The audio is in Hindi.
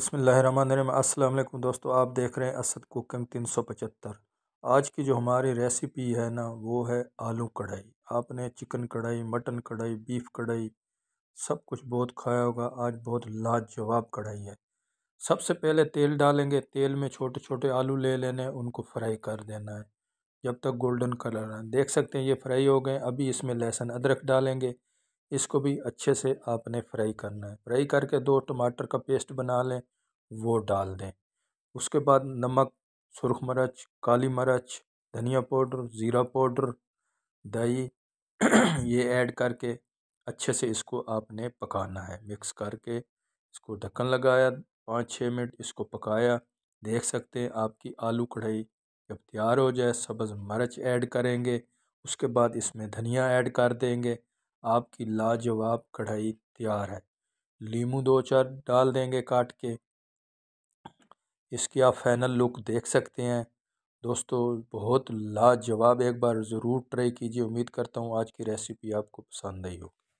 अस्सलाम वालेकुम दोस्तों आप देख रहे हैं असद कुकिंग तीन सौ पचहत्तर आज की जो हमारी रेसिपी है ना वो है आलू कढ़ाई आपने चिकन कढ़ाई मटन कढ़ाई बीफ कढ़ाई सब कुछ बहुत खाया होगा आज बहुत लाजवाब कढ़ाई है सबसे पहले तेल डालेंगे तेल में छोटे छोटे आलू ले लेने उनको फ्राई कर देना है जब तक गोल्डन कलर है देख सकते हैं ये फ्राई हो गए अभी इसमें लहसुन अदरक डालेंगे इसको भी अच्छे से आपने फ्राई करना है फ्राई करके दो टमाटर का पेस्ट बना लें वो डाल दें उसके बाद नमक सुरख मिर्च काली मिर्च धनिया पाउडर ज़ीरा पाउडर दही ये ऐड करके अच्छे से इसको आपने पकाना है मिक्स करके इसको ढक्कन लगाया पाँच छः मिनट इसको पकाया देख सकते हैं आपकी आलू कढ़ाई जब तैयार हो जाए सब्ज़ मिर्च ऐड करेंगे उसके बाद इसमें धनिया ऐड कर देंगे आपकी लाजवाब कढ़ाई तैयार है लीमू दो चार डाल देंगे काट के इसकी आप फाइनल लुक देख सकते हैं दोस्तों बहुत लाजवाब एक बार ज़रूर ट्राई कीजिए उम्मीद करता हूँ आज की रेसिपी आपको पसंद आई होगी